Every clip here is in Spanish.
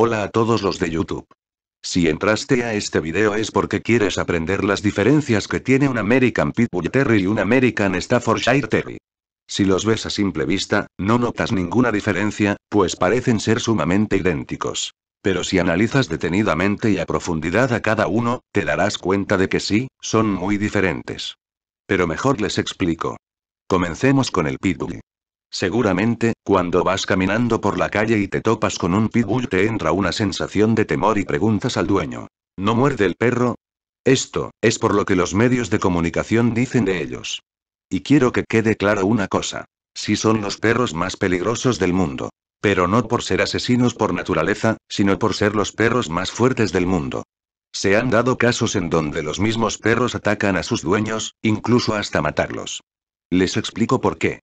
Hola a todos los de YouTube. Si entraste a este video es porque quieres aprender las diferencias que tiene un American Pitbull Terry y un American Staffordshire Terry. Si los ves a simple vista, no notas ninguna diferencia, pues parecen ser sumamente idénticos. Pero si analizas detenidamente y a profundidad a cada uno, te darás cuenta de que sí, son muy diferentes. Pero mejor les explico. Comencemos con el Pitbull. Seguramente, cuando vas caminando por la calle y te topas con un pitbull te entra una sensación de temor y preguntas al dueño. ¿No muerde el perro? Esto, es por lo que los medios de comunicación dicen de ellos. Y quiero que quede claro una cosa. Si son los perros más peligrosos del mundo. Pero no por ser asesinos por naturaleza, sino por ser los perros más fuertes del mundo. Se han dado casos en donde los mismos perros atacan a sus dueños, incluso hasta matarlos. Les explico por qué.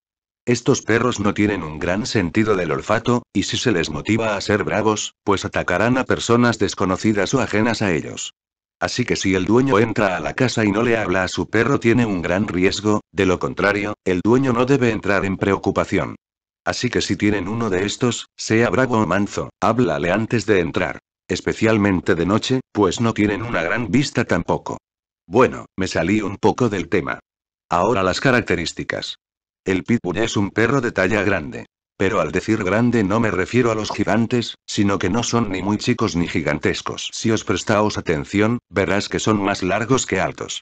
Estos perros no tienen un gran sentido del olfato, y si se les motiva a ser bravos, pues atacarán a personas desconocidas o ajenas a ellos. Así que si el dueño entra a la casa y no le habla a su perro tiene un gran riesgo, de lo contrario, el dueño no debe entrar en preocupación. Así que si tienen uno de estos, sea bravo o manzo, háblale antes de entrar. Especialmente de noche, pues no tienen una gran vista tampoco. Bueno, me salí un poco del tema. Ahora las características. El pitbull es un perro de talla grande. Pero al decir grande no me refiero a los gigantes, sino que no son ni muy chicos ni gigantescos. Si os prestaos atención, verás que son más largos que altos.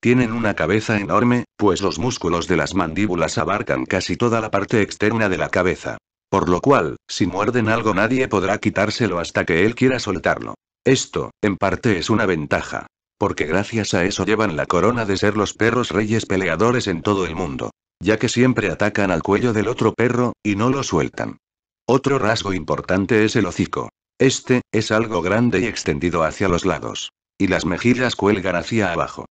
Tienen una cabeza enorme, pues los músculos de las mandíbulas abarcan casi toda la parte externa de la cabeza. Por lo cual, si muerden algo nadie podrá quitárselo hasta que él quiera soltarlo. Esto, en parte, es una ventaja. Porque gracias a eso llevan la corona de ser los perros reyes peleadores en todo el mundo ya que siempre atacan al cuello del otro perro, y no lo sueltan. Otro rasgo importante es el hocico. Este, es algo grande y extendido hacia los lados. Y las mejillas cuelgan hacia abajo.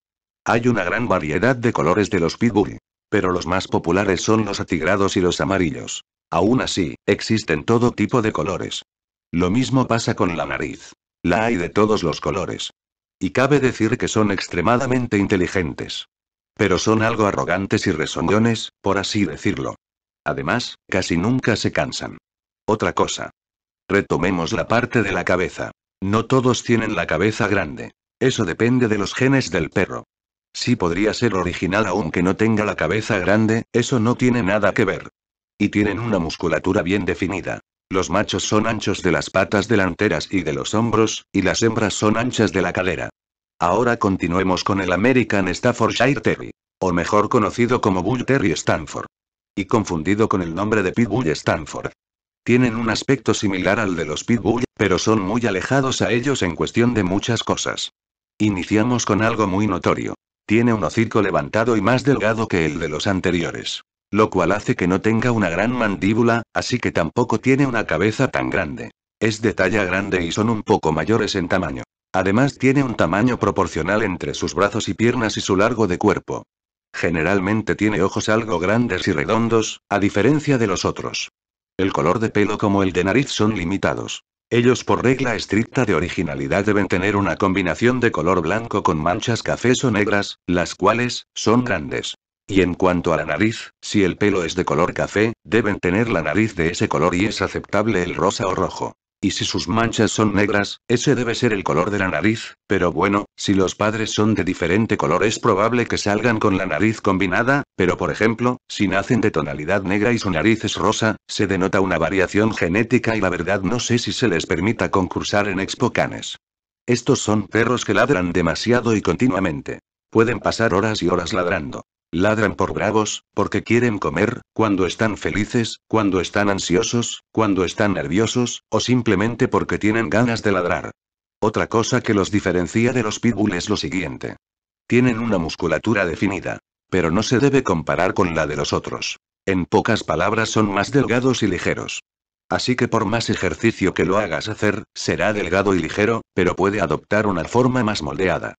Hay una gran variedad de colores de los pitbull. Pero los más populares son los atigrados y los amarillos. Aún así, existen todo tipo de colores. Lo mismo pasa con la nariz. La hay de todos los colores. Y cabe decir que son extremadamente inteligentes. Pero son algo arrogantes y resondones, por así decirlo. Además, casi nunca se cansan. Otra cosa. Retomemos la parte de la cabeza. No todos tienen la cabeza grande. Eso depende de los genes del perro. Si podría ser original aunque no tenga la cabeza grande, eso no tiene nada que ver. Y tienen una musculatura bien definida. Los machos son anchos de las patas delanteras y de los hombros, y las hembras son anchas de la cadera. Ahora continuemos con el American Staffordshire Terry. O mejor conocido como Bull Terry Stanford. Y confundido con el nombre de Pitbull Stanford. Tienen un aspecto similar al de los Pitbull, pero son muy alejados a ellos en cuestión de muchas cosas. Iniciamos con algo muy notorio. Tiene un hocico levantado y más delgado que el de los anteriores. Lo cual hace que no tenga una gran mandíbula, así que tampoco tiene una cabeza tan grande. Es de talla grande y son un poco mayores en tamaño. Además tiene un tamaño proporcional entre sus brazos y piernas y su largo de cuerpo. Generalmente tiene ojos algo grandes y redondos, a diferencia de los otros. El color de pelo como el de nariz son limitados. Ellos por regla estricta de originalidad deben tener una combinación de color blanco con manchas cafés o negras, las cuales, son grandes. Y en cuanto a la nariz, si el pelo es de color café, deben tener la nariz de ese color y es aceptable el rosa o rojo. Y si sus manchas son negras, ese debe ser el color de la nariz, pero bueno, si los padres son de diferente color es probable que salgan con la nariz combinada, pero por ejemplo, si nacen de tonalidad negra y su nariz es rosa, se denota una variación genética y la verdad no sé si se les permita concursar en expocanes. Estos son perros que ladran demasiado y continuamente. Pueden pasar horas y horas ladrando. Ladran por bravos, porque quieren comer, cuando están felices, cuando están ansiosos, cuando están nerviosos, o simplemente porque tienen ganas de ladrar. Otra cosa que los diferencia de los pitbull es lo siguiente. Tienen una musculatura definida. Pero no se debe comparar con la de los otros. En pocas palabras son más delgados y ligeros. Así que por más ejercicio que lo hagas hacer, será delgado y ligero, pero puede adoptar una forma más moldeada.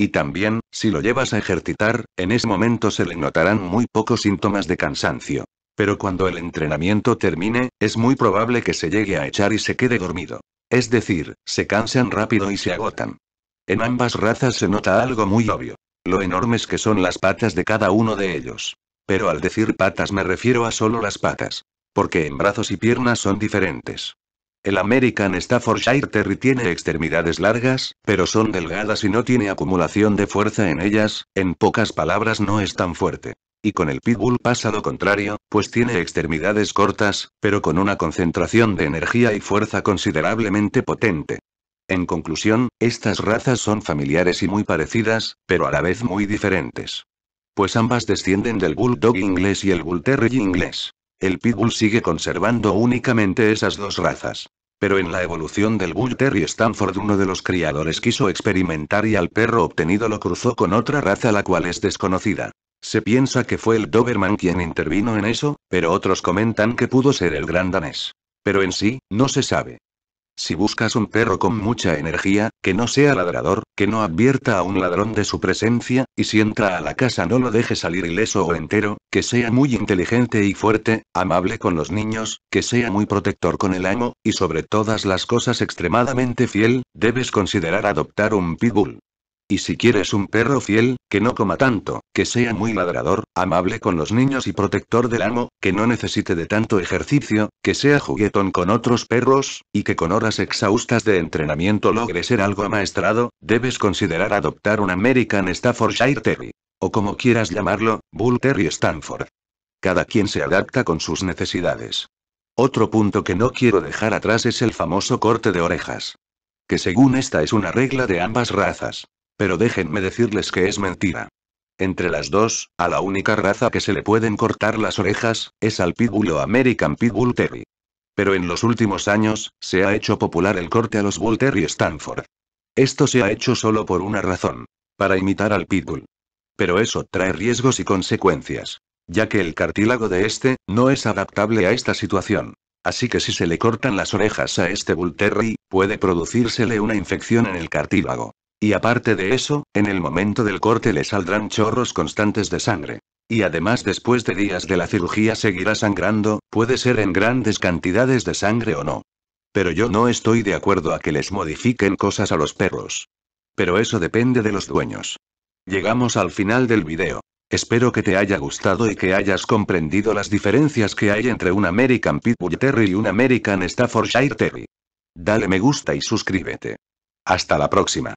Y también, si lo llevas a ejercitar, en ese momento se le notarán muy pocos síntomas de cansancio. Pero cuando el entrenamiento termine, es muy probable que se llegue a echar y se quede dormido. Es decir, se cansan rápido y se agotan. En ambas razas se nota algo muy obvio. Lo enormes que son las patas de cada uno de ellos. Pero al decir patas me refiero a solo las patas. Porque en brazos y piernas son diferentes. El American Staffordshire Terry tiene extremidades largas, pero son delgadas y no tiene acumulación de fuerza en ellas, en pocas palabras no es tan fuerte. Y con el Pitbull pasa lo contrario, pues tiene extremidades cortas, pero con una concentración de energía y fuerza considerablemente potente. En conclusión, estas razas son familiares y muy parecidas, pero a la vez muy diferentes. Pues ambas descienden del Bulldog inglés y el Bull inglés. El Pitbull sigue conservando únicamente esas dos razas. Pero en la evolución del Bull Terry Stanford uno de los criadores quiso experimentar y al perro obtenido lo cruzó con otra raza la cual es desconocida. Se piensa que fue el Doberman quien intervino en eso, pero otros comentan que pudo ser el gran danés. Pero en sí, no se sabe. Si buscas un perro con mucha energía, que no sea ladrador, que no advierta a un ladrón de su presencia, y si entra a la casa no lo deje salir ileso o entero, que sea muy inteligente y fuerte, amable con los niños, que sea muy protector con el amo, y sobre todas las cosas extremadamente fiel, debes considerar adoptar un pitbull. Y si quieres un perro fiel, que no coma tanto, que sea muy ladrador, amable con los niños y protector del amo, que no necesite de tanto ejercicio, que sea juguetón con otros perros, y que con horas exhaustas de entrenamiento logre ser algo amaestrado, debes considerar adoptar un American Staffordshire Terry. O como quieras llamarlo, Bull Terry Stanford. Cada quien se adapta con sus necesidades. Otro punto que no quiero dejar atrás es el famoso corte de orejas. Que según esta es una regla de ambas razas. Pero déjenme decirles que es mentira. Entre las dos, a la única raza que se le pueden cortar las orejas, es al Pitbull o American Pitbull Terry. Pero en los últimos años, se ha hecho popular el corte a los Bull Terry Stanford. Esto se ha hecho solo por una razón. Para imitar al Pitbull. Pero eso trae riesgos y consecuencias. Ya que el cartílago de este, no es adaptable a esta situación. Así que si se le cortan las orejas a este Bull Terry, puede producírsele una infección en el cartílago. Y aparte de eso, en el momento del corte le saldrán chorros constantes de sangre. Y además después de días de la cirugía seguirá sangrando, puede ser en grandes cantidades de sangre o no. Pero yo no estoy de acuerdo a que les modifiquen cosas a los perros. Pero eso depende de los dueños. Llegamos al final del video. Espero que te haya gustado y que hayas comprendido las diferencias que hay entre un American Pitbull Terry y un American Staffordshire Terry. Dale me gusta y suscríbete. Hasta la próxima.